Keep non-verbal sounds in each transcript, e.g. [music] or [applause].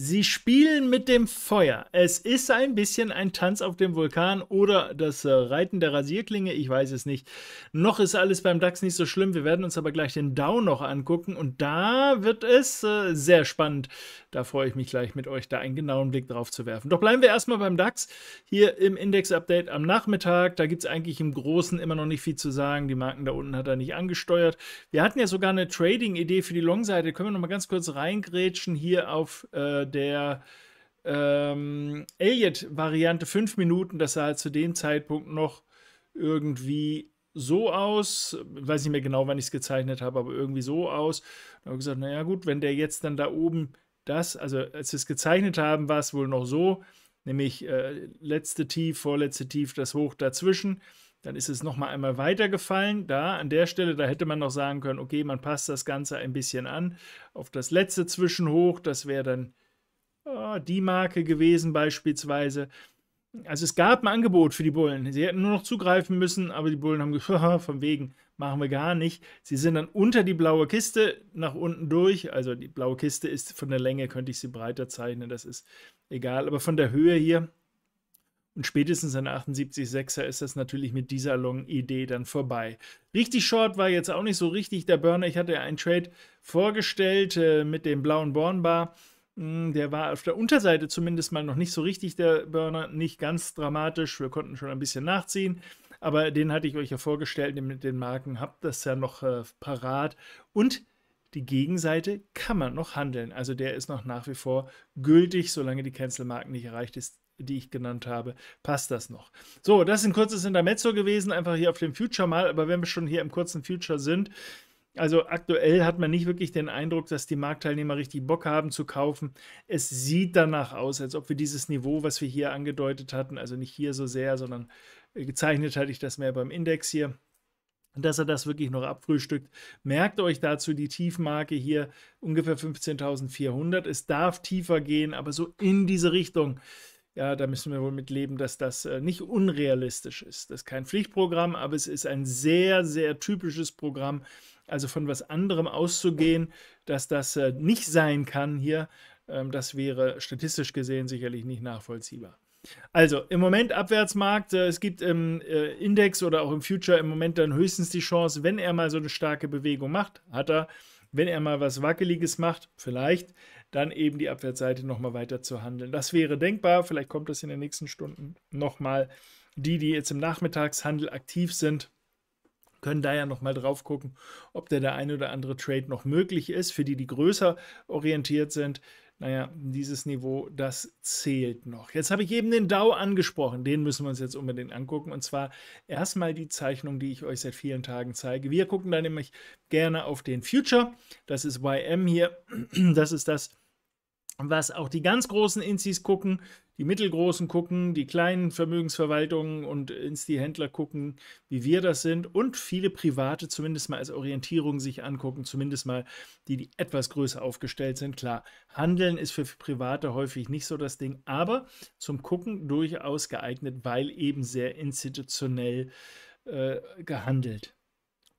Sie spielen mit dem Feuer. Es ist ein bisschen ein Tanz auf dem Vulkan oder das äh, Reiten der Rasierklinge, ich weiß es nicht. Noch ist alles beim DAX nicht so schlimm. Wir werden uns aber gleich den Dow noch angucken und da wird es äh, sehr spannend. Da freue ich mich gleich mit euch, da einen genauen Blick drauf zu werfen. Doch bleiben wir erstmal beim DAX hier im Index-Update am Nachmittag. Da gibt es eigentlich im Großen immer noch nicht viel zu sagen. Die Marken da unten hat er nicht angesteuert. Wir hatten ja sogar eine Trading-Idee für die Long-Seite. Können wir noch mal ganz kurz reingrätschen hier auf äh, der ähm, Elliot-Variante fünf Minuten, das sah zu dem Zeitpunkt noch irgendwie so aus, weiß nicht mehr genau, wann ich es gezeichnet habe, aber irgendwie so aus. Da habe ich gesagt, naja gut, wenn der jetzt dann da oben das, also als wir es gezeichnet haben, war es wohl noch so, nämlich äh, letzte Tief, vorletzte Tief, das Hoch dazwischen. Dann ist es nochmal einmal weitergefallen. Da an der Stelle, da hätte man noch sagen können, okay, man passt das Ganze ein bisschen an auf das letzte Zwischenhoch. Das wäre dann Ah, die Marke gewesen beispielsweise. Also es gab ein Angebot für die Bullen. Sie hätten nur noch zugreifen müssen, aber die Bullen haben gesagt, [laughs] von wegen, machen wir gar nicht. Sie sind dann unter die blaue Kiste nach unten durch. Also die blaue Kiste ist von der Länge, könnte ich sie breiter zeichnen, das ist egal. Aber von der Höhe hier und spätestens an der 78,6er ist das natürlich mit dieser Long-Idee dann vorbei. Richtig short war jetzt auch nicht so richtig der Burner. Ich hatte ja einen Trade vorgestellt äh, mit dem blauen Bornbar. bar hm, der war auf der Unterseite zumindest mal noch nicht so richtig, der Burner, nicht ganz dramatisch. Wir konnten schon ein bisschen nachziehen, aber den hatte ich euch ja vorgestellt mit den Marken, habt das ja noch äh, parat. Und die Gegenseite kann man noch handeln. Also der ist noch nach wie vor gültig, solange die Cancel-Marken nicht erreicht ist, die ich genannt habe, passt das noch. So, das ist ein kurzes Intermezzo gewesen, einfach hier auf dem Future mal. Aber wenn wir schon hier im kurzen Future sind, also aktuell hat man nicht wirklich den Eindruck, dass die Marktteilnehmer richtig Bock haben zu kaufen. Es sieht danach aus, als ob wir dieses Niveau, was wir hier angedeutet hatten, also nicht hier so sehr, sondern äh, gezeichnet hatte ich das mehr beim Index hier, dass er das wirklich noch abfrühstückt. Merkt euch dazu die Tiefmarke hier ungefähr 15.400. Es darf tiefer gehen, aber so in diese Richtung. Ja, da müssen wir wohl mit leben, dass das äh, nicht unrealistisch ist. Das ist kein Pflichtprogramm, aber es ist ein sehr, sehr typisches Programm, also von was anderem auszugehen, dass das äh, nicht sein kann hier, ähm, das wäre statistisch gesehen sicherlich nicht nachvollziehbar. Also im Moment Abwärtsmarkt. Äh, es gibt im äh, Index oder auch im Future im Moment dann höchstens die Chance, wenn er mal so eine starke Bewegung macht, hat er, wenn er mal was Wackeliges macht, vielleicht dann eben die Abwärtsseite nochmal weiter zu handeln. Das wäre denkbar. Vielleicht kommt das in den nächsten Stunden nochmal. Die, die jetzt im Nachmittagshandel aktiv sind, können da ja nochmal drauf gucken, ob der der ein oder andere Trade noch möglich ist, für die, die größer orientiert sind. Naja, dieses Niveau, das zählt noch. Jetzt habe ich eben den DAO angesprochen, den müssen wir uns jetzt unbedingt angucken. Und zwar erstmal die Zeichnung, die ich euch seit vielen Tagen zeige. Wir gucken da nämlich gerne auf den Future. Das ist YM hier. Das ist das, was auch die ganz großen Insis gucken, die mittelgroßen gucken, die kleinen Vermögensverwaltungen und Insti-Händler gucken, wie wir das sind und viele private zumindest mal als Orientierung sich angucken, zumindest mal die, die etwas größer aufgestellt sind. Klar, Handeln ist für Private häufig nicht so das Ding, aber zum Gucken durchaus geeignet, weil eben sehr institutionell äh, gehandelt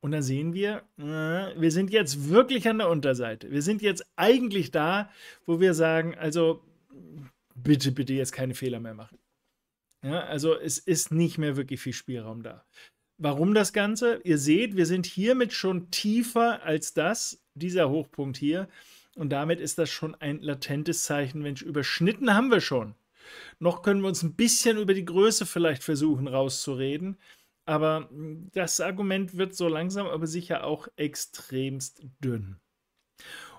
und dann sehen wir, äh, wir sind jetzt wirklich an der Unterseite. Wir sind jetzt eigentlich da, wo wir sagen, also bitte, bitte jetzt keine Fehler mehr machen. Ja, also es ist nicht mehr wirklich viel Spielraum da. Warum das Ganze? Ihr seht, wir sind hiermit schon tiefer als das, dieser Hochpunkt hier. Und damit ist das schon ein latentes Zeichen, Mensch, überschnitten haben wir schon. Noch können wir uns ein bisschen über die Größe vielleicht versuchen rauszureden. Aber hm, das Argument wird so langsam, aber sicher auch extremst dünn.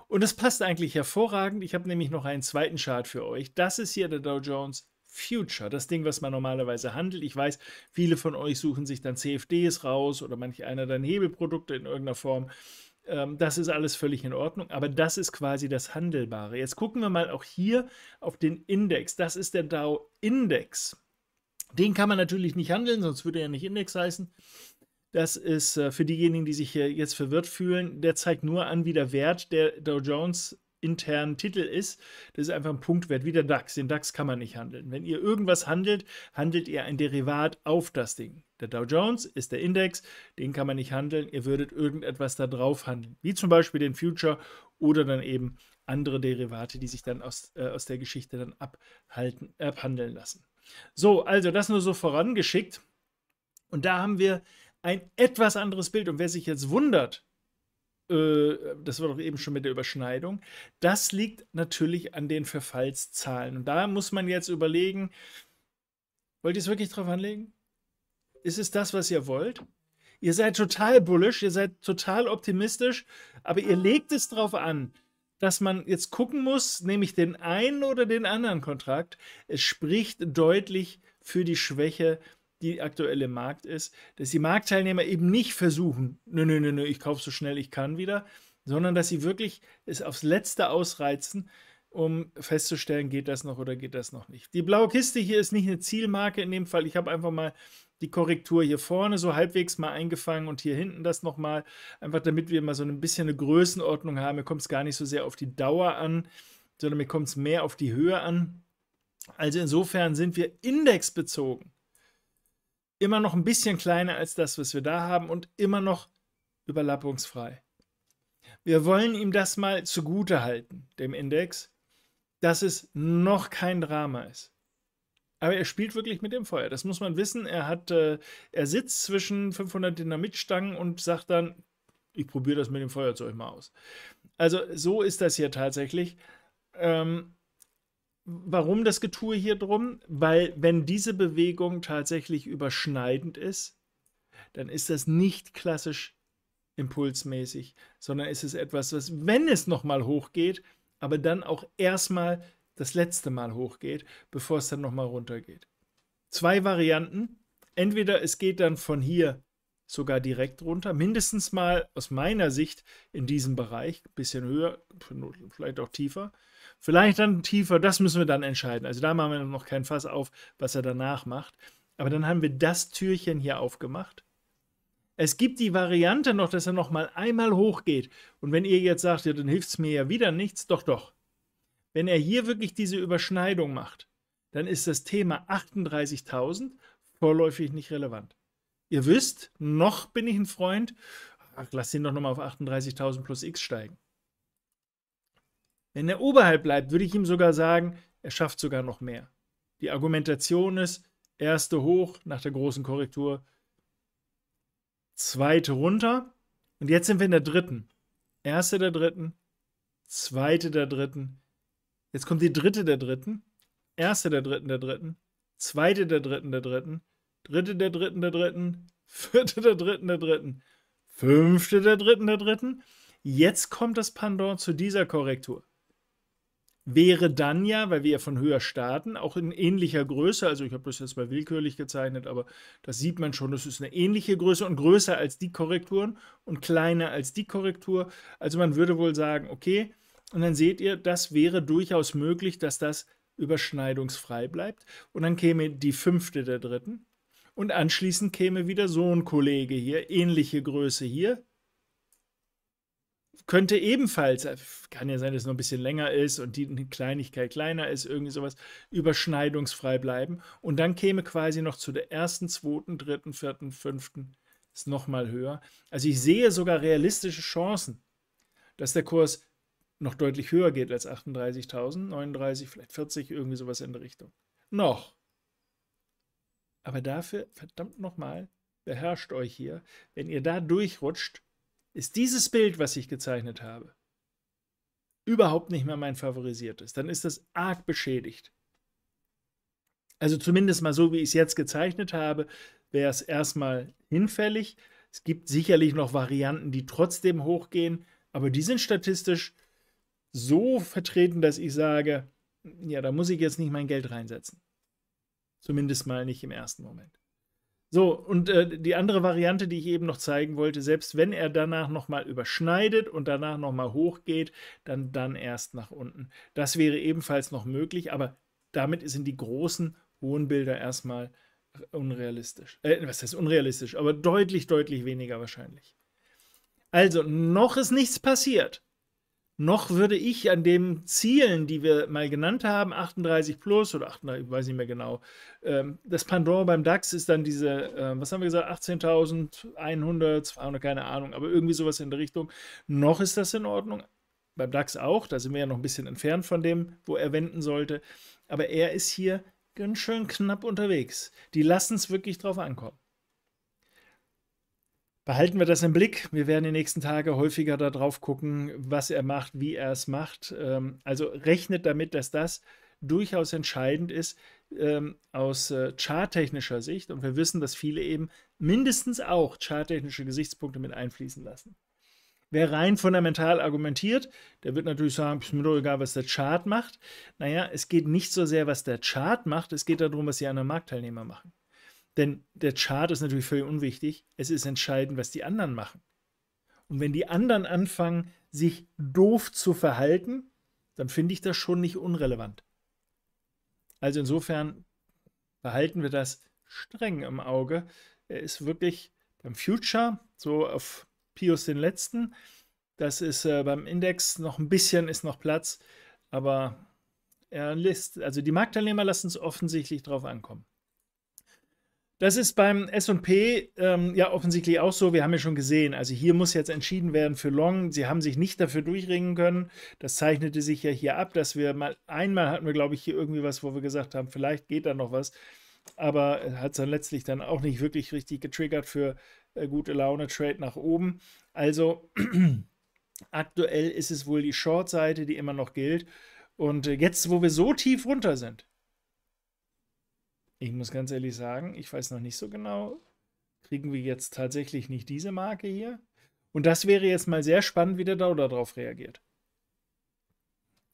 Und das passt eigentlich hervorragend. Ich habe nämlich noch einen zweiten Chart für euch. Das ist hier der Dow Jones Future, das Ding, was man normalerweise handelt. Ich weiß, viele von euch suchen sich dann CFDs raus oder manch einer dann Hebelprodukte in irgendeiner Form. Ähm, das ist alles völlig in Ordnung, aber das ist quasi das Handelbare. Jetzt gucken wir mal auch hier auf den Index. Das ist der Dow Index. Den kann man natürlich nicht handeln, sonst würde er nicht Index heißen. Das ist äh, für diejenigen, die sich hier jetzt verwirrt fühlen, der zeigt nur an, wie der Wert der Dow Jones internen Titel ist. Das ist einfach ein Punktwert, wie der DAX. Den DAX kann man nicht handeln. Wenn ihr irgendwas handelt, handelt ihr ein Derivat auf das Ding. Der Dow Jones ist der Index, den kann man nicht handeln. Ihr würdet irgendetwas da drauf handeln, wie zum Beispiel den Future oder dann eben andere Derivate, die sich dann aus, äh, aus der Geschichte dann abhalten, abhandeln lassen. So, also das nur so vorangeschickt. Und da haben wir ein etwas anderes Bild. Und wer sich jetzt wundert, äh, das war doch eben schon mit der Überschneidung, das liegt natürlich an den Verfallszahlen. Und da muss man jetzt überlegen, wollt ihr es wirklich drauf anlegen? Ist es das, was ihr wollt? Ihr seid total bullisch, ihr seid total optimistisch, aber ihr legt es drauf an dass man jetzt gucken muss, nämlich den einen oder den anderen Kontrakt. Es spricht deutlich für die Schwäche die aktuelle Markt ist, dass die Marktteilnehmer eben nicht versuchen, nö, nö, nö, nö, ich kaufe so schnell ich kann wieder, sondern dass sie wirklich es aufs Letzte ausreizen, um festzustellen, geht das noch oder geht das noch nicht. Die blaue Kiste hier ist nicht eine Zielmarke in dem Fall. Ich habe einfach mal die Korrektur hier vorne so halbwegs mal eingefangen und hier hinten das nochmal, einfach damit wir mal so ein bisschen eine Größenordnung haben. Mir kommt es gar nicht so sehr auf die Dauer an, sondern mir kommt es mehr auf die Höhe an. Also insofern sind wir indexbezogen immer noch ein bisschen kleiner als das, was wir da haben und immer noch überlappungsfrei. Wir wollen ihm das mal zugute halten, dem Index, dass es noch kein Drama ist. Aber er spielt wirklich mit dem Feuer. Das muss man wissen. Er hat, äh, er sitzt zwischen 500 Dynamitstangen und sagt dann, ich probiere das mit dem Feuerzeug mal aus. Also so ist das hier tatsächlich. Ähm, warum das Getue hier drum? Weil wenn diese Bewegung tatsächlich überschneidend ist, dann ist das nicht klassisch impulsmäßig, sondern ist es etwas, was, wenn es nochmal hochgeht, aber dann auch erstmal das letzte Mal hochgeht, bevor es dann nochmal runtergeht. Zwei Varianten. Entweder es geht dann von hier sogar direkt runter, mindestens mal aus meiner Sicht in diesem Bereich, ein bisschen höher, vielleicht auch tiefer. Vielleicht dann tiefer, das müssen wir dann entscheiden. Also da machen wir noch kein Fass auf, was er danach macht. Aber dann haben wir das Türchen hier aufgemacht. Es gibt die Variante noch, dass er noch mal einmal hochgeht. Und wenn ihr jetzt sagt, ja, dann hilft es mir ja wieder nichts, doch, doch. Wenn er hier wirklich diese Überschneidung macht, dann ist das Thema 38.000 vorläufig nicht relevant. Ihr wisst, noch bin ich ein Freund. Ach, lass ihn doch nochmal auf 38.000 plus X steigen. Wenn er oberhalb bleibt, würde ich ihm sogar sagen, er schafft sogar noch mehr. Die Argumentation ist, erste hoch nach der großen Korrektur, zweite runter. Und jetzt sind wir in der dritten. Erste der dritten, zweite der dritten, Jetzt kommt die dritte der dritten, erste der dritten der dritten, zweite der dritten der dritten, dritte der dritten der dritten, vierte der dritten der dritten, fünfte der dritten der dritten. Jetzt kommt das Pendant zu dieser Korrektur. Wäre dann ja, weil wir ja von höher starten, auch in ähnlicher Größe, also ich habe das jetzt mal willkürlich gezeichnet, aber das sieht man schon, das ist eine ähnliche Größe und größer als die Korrekturen und kleiner als die Korrektur. Also man würde wohl sagen, okay, und dann seht ihr, das wäre durchaus möglich, dass das überschneidungsfrei bleibt. Und dann käme die fünfte der dritten. Und anschließend käme wieder so ein Kollege hier, ähnliche Größe hier. Könnte ebenfalls, äh, kann ja sein, dass es noch ein bisschen länger ist und die Kleinigkeit kleiner ist, irgendwie sowas, überschneidungsfrei bleiben. Und dann käme quasi noch zu der ersten, zweiten, dritten, vierten, fünften, ist nochmal höher. Also ich sehe sogar realistische Chancen, dass der Kurs noch deutlich höher geht als 38.000, 39, vielleicht 40, irgendwie sowas in der Richtung. Noch. Aber dafür, verdammt nochmal, beherrscht euch hier. Wenn ihr da durchrutscht, ist dieses Bild, was ich gezeichnet habe, überhaupt nicht mehr mein favorisiertes. Dann ist das arg beschädigt. Also zumindest mal so, wie ich es jetzt gezeichnet habe, wäre es erstmal hinfällig. Es gibt sicherlich noch Varianten, die trotzdem hochgehen, aber die sind statistisch so vertreten, dass ich sage, ja, da muss ich jetzt nicht mein Geld reinsetzen. Zumindest mal nicht im ersten Moment. So, und äh, die andere Variante, die ich eben noch zeigen wollte, selbst wenn er danach nochmal überschneidet und danach nochmal hochgeht, dann, dann erst nach unten. Das wäre ebenfalls noch möglich, aber damit sind die großen, hohen Bilder erstmal unrealistisch. Äh, was heißt unrealistisch? Aber deutlich, deutlich weniger wahrscheinlich. Also, noch ist nichts passiert noch würde ich an den Zielen, die wir mal genannt haben, 38 plus oder 38, ich weiß nicht mehr genau, ähm, das Pendant beim DAX ist dann diese, äh, was haben wir gesagt, 18.100, 200, keine Ahnung, aber irgendwie sowas in der Richtung. Noch ist das in Ordnung. Beim DAX auch, da sind wir ja noch ein bisschen entfernt von dem, wo er wenden sollte. Aber er ist hier ganz schön knapp unterwegs. Die lassen es wirklich drauf ankommen behalten wir das im Blick. Wir werden die nächsten Tage häufiger darauf gucken, was er macht, wie er es macht. Ähm, also rechnet damit, dass das durchaus entscheidend ist ähm, aus äh, charttechnischer Sicht. Und wir wissen, dass viele eben mindestens auch charttechnische Gesichtspunkte mit einfließen lassen. Wer rein fundamental argumentiert, der wird natürlich sagen, ist mir doch egal, was der Chart macht. Naja, es geht nicht so sehr, was der Chart macht, es geht darum, was die anderen Marktteilnehmer machen. Denn der Chart ist natürlich völlig unwichtig. Es ist entscheidend, was die anderen machen. Und wenn die anderen anfangen, sich doof zu verhalten, dann finde ich das schon nicht unrelevant. Also insofern behalten wir das streng im Auge. Er ist wirklich beim Future, so auf Pius den letzten. Das ist äh, beim Index noch ein bisschen ist noch Platz, aber er lässt, also die Marktteilnehmer lassen es offensichtlich drauf ankommen. Das ist beim SP ähm, ja offensichtlich auch so. Wir haben ja schon gesehen, also hier muss jetzt entschieden werden für Long. Sie haben sich nicht dafür durchringen können. Das zeichnete sich ja hier ab, dass wir mal einmal hatten wir, glaube ich, hier irgendwie was, wo wir gesagt haben, vielleicht geht da noch was. Aber hat es dann letztlich dann auch nicht wirklich richtig getriggert für äh, gute Laune Trade nach oben. Also [clears throat] aktuell ist es wohl die Short-Seite, die immer noch gilt. Und äh, jetzt, wo wir so tief runter sind, ich muss ganz ehrlich sagen, ich weiß noch nicht so genau, kriegen wir jetzt tatsächlich nicht diese Marke hier? Und das wäre jetzt mal sehr spannend, wie der DAO darauf reagiert.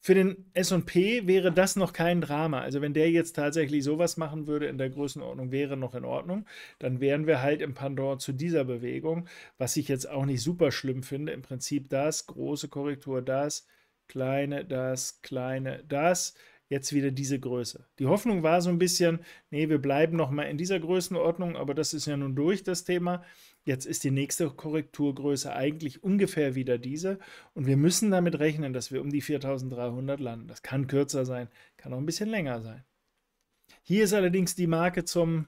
Für den SP wäre das noch kein Drama. Also, wenn der jetzt tatsächlich sowas machen würde in der Größenordnung, wäre noch in Ordnung. Dann wären wir halt im Pandor zu dieser Bewegung, was ich jetzt auch nicht super schlimm finde. Im Prinzip das, große Korrektur, das, kleine, das, kleine, das jetzt wieder diese Größe. Die Hoffnung war so ein bisschen, nee, wir bleiben nochmal in dieser Größenordnung, aber das ist ja nun durch das Thema. Jetzt ist die nächste Korrekturgröße eigentlich ungefähr wieder diese und wir müssen damit rechnen, dass wir um die 4300 landen. Das kann kürzer sein, kann auch ein bisschen länger sein. Hier ist allerdings die Marke zum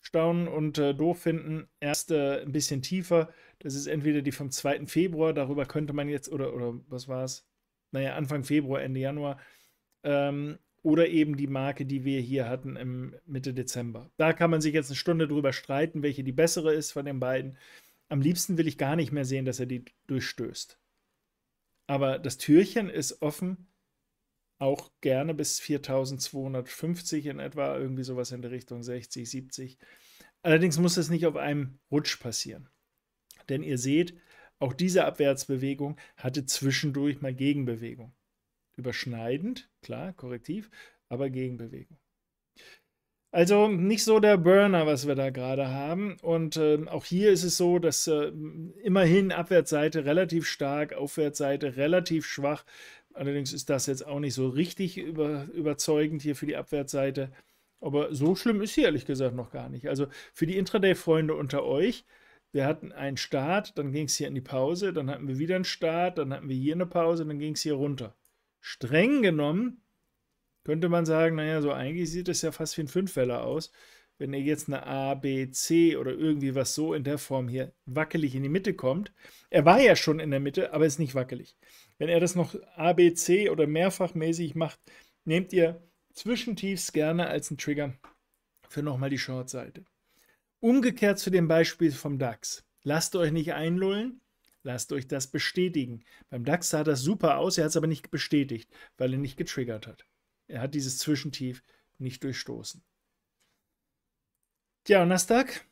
Staunen und äh, doof finden. erst äh, ein bisschen tiefer. Das ist entweder die vom 2. Februar, darüber könnte man jetzt, oder, oder was war es? Naja, Anfang Februar, Ende Januar, ähm, oder eben die Marke, die wir hier hatten im Mitte Dezember. Da kann man sich jetzt eine Stunde drüber streiten, welche die bessere ist von den beiden. Am liebsten will ich gar nicht mehr sehen, dass er die durchstößt. Aber das Türchen ist offen, auch gerne bis 4250 in etwa, irgendwie sowas in der Richtung 60, 70. Allerdings muss es nicht auf einem Rutsch passieren. Denn ihr seht, auch diese Abwärtsbewegung hatte zwischendurch mal Gegenbewegung überschneidend, klar, korrektiv, aber Gegenbewegung. Also nicht so der Burner, was wir da gerade haben. Und äh, auch hier ist es so, dass äh, immerhin Abwärtsseite relativ stark, Aufwärtsseite relativ schwach. Allerdings ist das jetzt auch nicht so richtig über, überzeugend hier für die Abwärtsseite. Aber so schlimm ist sie ehrlich gesagt noch gar nicht. Also für die Intraday-Freunde unter euch, wir hatten einen Start, dann ging es hier in die Pause, dann hatten wir wieder einen Start, dann hatten wir hier eine Pause, dann ging es hier runter streng genommen könnte man sagen, naja, so eigentlich sieht es ja fast wie ein Fünfweller aus. Wenn ihr jetzt eine A, B, C oder irgendwie was so in der Form hier wackelig in die Mitte kommt. Er war ja schon in der Mitte, aber ist nicht wackelig. Wenn er das noch A, B, C oder mehrfachmäßig macht, nehmt ihr zwischentiefs gerne als einen Trigger für nochmal die Shortseite. Umgekehrt zu dem Beispiel vom DAX. Lasst euch nicht einlullen. Lasst euch das bestätigen. Beim DAX sah das super aus, er hat es aber nicht bestätigt, weil er nicht getriggert hat. Er hat dieses Zwischentief nicht durchstoßen. Tja, und das DAX?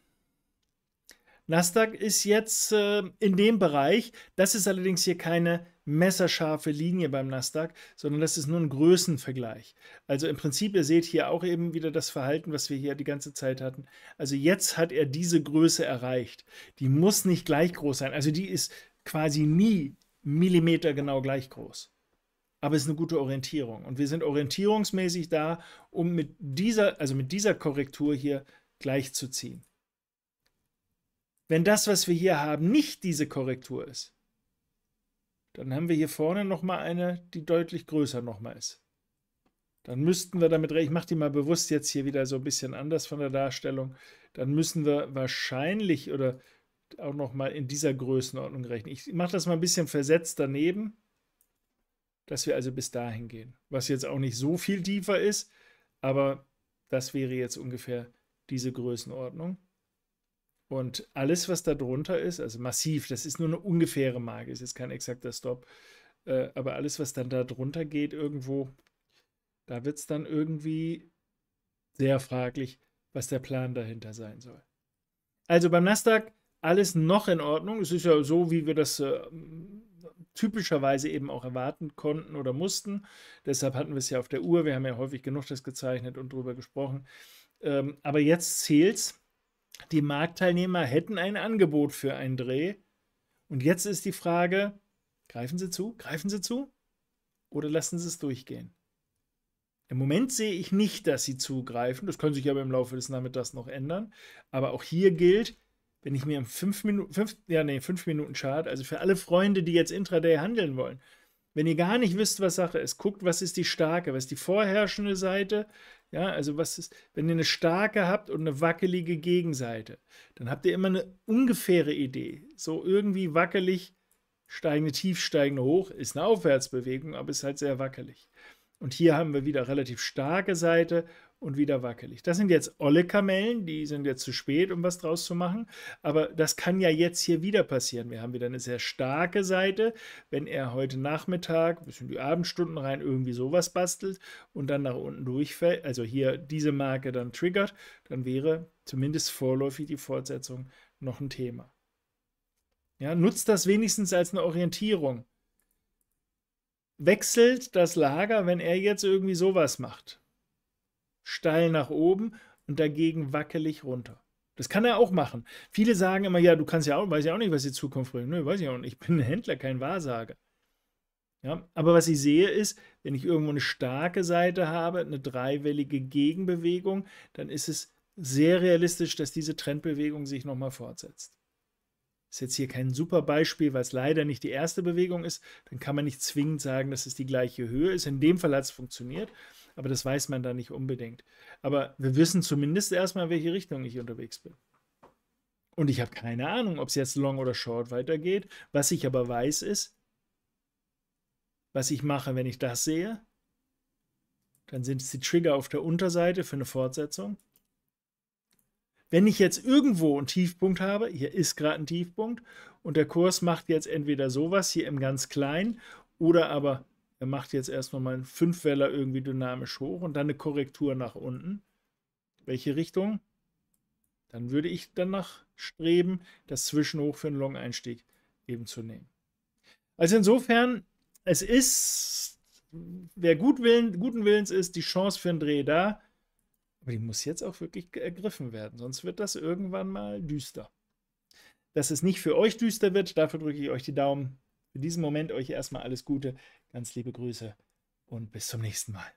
Nasdaq ist jetzt äh, in dem Bereich. Das ist allerdings hier keine messerscharfe Linie beim Nasdaq, sondern das ist nur ein Größenvergleich. Also im Prinzip, ihr seht hier auch eben wieder das Verhalten, was wir hier die ganze Zeit hatten. Also jetzt hat er diese Größe erreicht. Die muss nicht gleich groß sein. Also die ist quasi nie Millimeter genau gleich groß. Aber es ist eine gute Orientierung. Und wir sind orientierungsmäßig da, um mit dieser, also mit dieser Korrektur hier gleichzuziehen. Wenn das, was wir hier haben, nicht diese Korrektur ist, dann haben wir hier vorne nochmal eine, die deutlich größer nochmal ist. Dann müssten wir damit, rechnen, ich mache die mal bewusst jetzt hier wieder so ein bisschen anders von der Darstellung, dann müssen wir wahrscheinlich oder auch nochmal in dieser Größenordnung rechnen. Ich mache das mal ein bisschen versetzt daneben, dass wir also bis dahin gehen. Was jetzt auch nicht so viel tiefer ist, aber das wäre jetzt ungefähr diese Größenordnung. Und alles, was da drunter ist, also massiv, das ist nur eine ungefähre Marke, ist jetzt kein exakter Stop, äh, aber alles, was dann da drunter geht, irgendwo, da wird es dann irgendwie sehr fraglich, was der Plan dahinter sein soll. Also beim Nasdaq alles noch in Ordnung. Es ist ja so, wie wir das äh, typischerweise eben auch erwarten konnten oder mussten. Deshalb hatten wir es ja auf der Uhr. Wir haben ja häufig genug das gezeichnet und drüber gesprochen. Ähm, aber jetzt zählt es. Die Marktteilnehmer hätten ein Angebot für einen Dreh. Und jetzt ist die Frage, greifen Sie zu? Greifen Sie zu? Oder lassen Sie es durchgehen? Im Moment sehe ich nicht, dass Sie zugreifen. Das kann sich aber im Laufe des Nachmittags noch ändern. Aber auch hier gilt, wenn ich mir im 5 Minuten, 5, ja, nee, Chart, also für alle Freunde, die jetzt intraday handeln wollen, wenn ihr gar nicht wisst, was Sache ist, guckt, was ist die starke, was ist die vorherrschende Seite. Ja, also was ist, wenn ihr eine starke habt und eine wackelige Gegenseite, dann habt ihr immer eine ungefähre Idee. So irgendwie wackelig, steigende tief, steigende hoch, ist eine Aufwärtsbewegung, aber ist halt sehr wackelig. Und hier haben wir wieder relativ starke Seite und wieder wackelig. Das sind jetzt olle Kamellen, die sind jetzt zu spät, um was draus zu machen. Aber das kann ja jetzt hier wieder passieren. Wir haben wieder eine sehr starke Seite. Wenn er heute Nachmittag, bis in die Abendstunden rein, irgendwie sowas bastelt und dann nach unten durchfällt, also hier diese Marke dann triggert, dann wäre zumindest vorläufig die Fortsetzung noch ein Thema. Ja, nutzt das wenigstens als eine Orientierung. Wechselt das Lager, wenn er jetzt irgendwie sowas macht steil nach oben und dagegen wackelig runter. Das kann er auch machen. Viele sagen immer, ja, du kannst ja auch, weiß ja auch nicht, was die Zukunft bringt. Nö, weiß ich auch nicht. Ich bin ein Händler, kein Wahrsager. Ja, aber was ich sehe ist, wenn ich irgendwo eine starke Seite habe, eine dreiwellige Gegenbewegung, dann ist es sehr realistisch, dass diese Trendbewegung sich nochmal fortsetzt. Ist jetzt hier kein super Beispiel, weil es leider nicht die erste Bewegung ist. Dann kann man nicht zwingend sagen, dass es die gleiche Höhe ist. In dem Fall hat es funktioniert. Aber das weiß man da nicht unbedingt. Aber wir wissen zumindest erstmal, in welche Richtung ich unterwegs bin. Und ich habe keine Ahnung, ob es jetzt long oder short weitergeht. Was ich aber weiß ist, was ich mache, wenn ich das sehe, dann sind es die Trigger auf der Unterseite für eine Fortsetzung. Wenn ich jetzt irgendwo einen Tiefpunkt habe, hier ist gerade ein Tiefpunkt und der Kurs macht jetzt entweder sowas hier im ganz kleinen oder aber er macht jetzt erstmal mal einen Fünfweller irgendwie dynamisch hoch und dann eine Korrektur nach unten. Welche Richtung? Dann würde ich danach streben, das Zwischenhoch für einen Long-Einstieg eben zu nehmen. Also insofern, es ist, wer gut willen, guten Willens ist, die Chance für einen Dreh da, aber die muss jetzt auch wirklich ergriffen werden, sonst wird das irgendwann mal düster. Dass es nicht für euch düster wird, dafür drücke ich euch die Daumen. Für diesen Moment euch erstmal alles Gute. Ganz liebe Grüße und bis zum nächsten Mal.